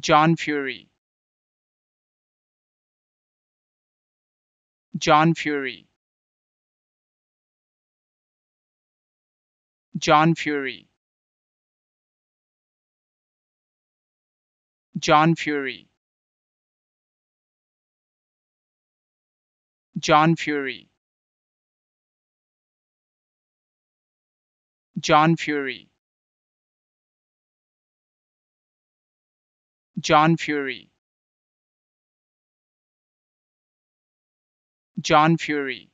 John Fury John Fury John Fury John Fury John Fury John Fury John Fury John Fury